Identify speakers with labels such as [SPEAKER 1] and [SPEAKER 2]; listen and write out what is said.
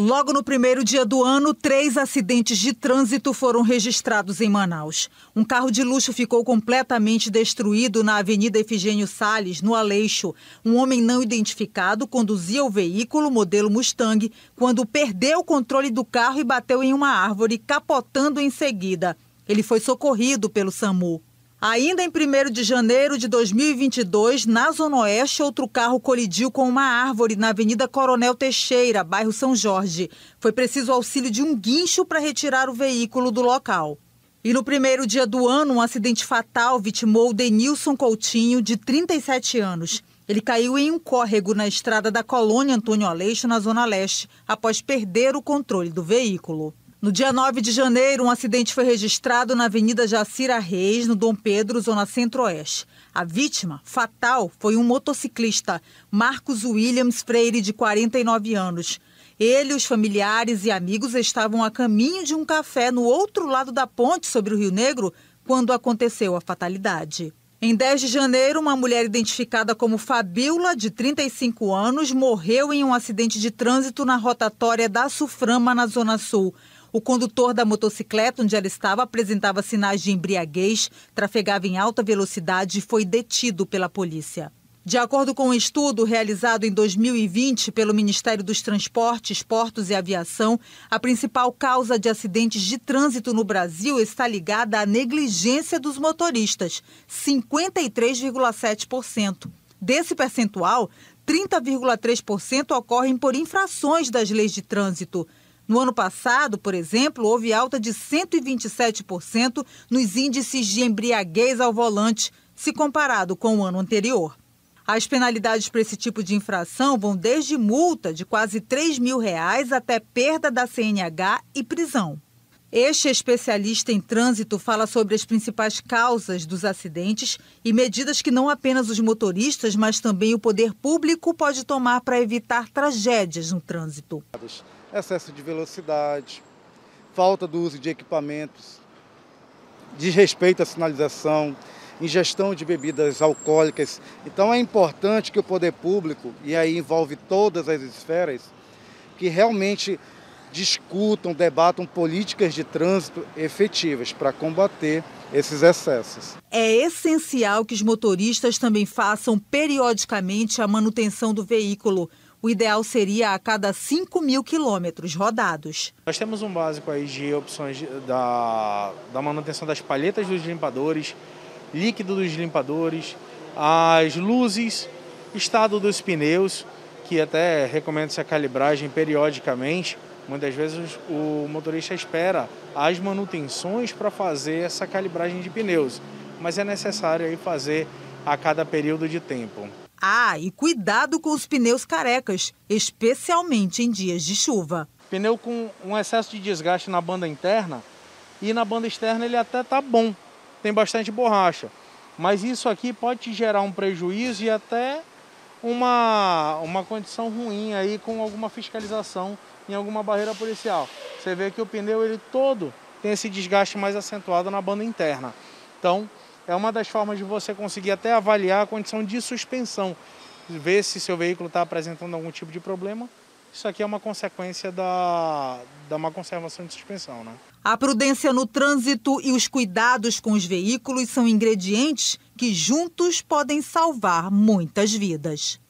[SPEAKER 1] Logo no primeiro dia do ano, três acidentes de trânsito foram registrados em Manaus. Um carro de luxo ficou completamente destruído na Avenida Efigênio Sales, no Aleixo. Um homem não identificado conduzia o veículo modelo Mustang quando perdeu o controle do carro e bateu em uma árvore, capotando em seguida. Ele foi socorrido pelo SAMU. Ainda em 1 de janeiro de 2022, na Zona Oeste, outro carro colidiu com uma árvore na Avenida Coronel Teixeira, bairro São Jorge. Foi preciso auxílio de um guincho para retirar o veículo do local. E no primeiro dia do ano, um acidente fatal vitimou Denilson Coutinho, de 37 anos. Ele caiu em um córrego na estrada da colônia Antônio Aleixo, na Zona Leste, após perder o controle do veículo. No dia 9 de janeiro, um acidente foi registrado na Avenida Jacira Reis, no Dom Pedro, zona centro-oeste. A vítima, fatal, foi um motociclista, Marcos Williams Freire, de 49 anos. Ele, os familiares e amigos estavam a caminho de um café no outro lado da ponte sobre o Rio Negro quando aconteceu a fatalidade. Em 10 de janeiro, uma mulher identificada como Fabiola, de 35 anos, morreu em um acidente de trânsito na rotatória da Suframa, na Zona Sul. O condutor da motocicleta onde ela estava apresentava sinais de embriaguez, trafegava em alta velocidade e foi detido pela polícia. De acordo com um estudo realizado em 2020 pelo Ministério dos Transportes, Portos e Aviação, a principal causa de acidentes de trânsito no Brasil está ligada à negligência dos motoristas, 53,7%. Desse percentual, 30,3% ocorrem por infrações das leis de trânsito. No ano passado, por exemplo, houve alta de 127% nos índices de embriaguez ao volante, se comparado com o ano anterior. As penalidades para esse tipo de infração vão desde multa de quase 3 mil reais até perda da CNH e prisão. Este especialista em trânsito fala sobre as principais causas dos acidentes e medidas que não apenas os motoristas, mas também o poder público pode tomar para evitar tragédias no trânsito
[SPEAKER 2] excesso de velocidade, falta do uso de equipamentos, desrespeito à sinalização, ingestão de bebidas alcoólicas. Então é importante que o poder público, e aí envolve todas as esferas, que realmente discutam, debatam políticas de trânsito efetivas para combater esses excessos.
[SPEAKER 1] É essencial que os motoristas também façam periodicamente a manutenção do veículo o ideal seria a cada 5 mil quilômetros rodados.
[SPEAKER 3] Nós temos um básico aí de opções da, da manutenção das palhetas dos limpadores, líquido dos limpadores, as luzes, estado dos pneus, que até recomenda-se a calibragem periodicamente. Muitas vezes o motorista espera as manutenções para fazer essa calibragem de pneus, mas é necessário aí fazer a cada período de tempo.
[SPEAKER 1] Ah, e cuidado com os pneus carecas, especialmente em dias de chuva. Pneu com um excesso de desgaste na banda interna e na banda externa ele até tá
[SPEAKER 3] bom, tem bastante borracha. Mas isso aqui pode te gerar um prejuízo e até uma, uma condição ruim aí com alguma fiscalização em alguma barreira policial. Você vê que o pneu ele todo tem esse desgaste mais acentuado na banda interna. Então, é uma das formas de você conseguir até avaliar a condição de suspensão, ver se seu veículo está apresentando algum tipo de problema. Isso aqui é uma consequência da, da uma conservação de suspensão. Né?
[SPEAKER 1] A prudência no trânsito e os cuidados com os veículos são ingredientes que juntos podem salvar muitas vidas.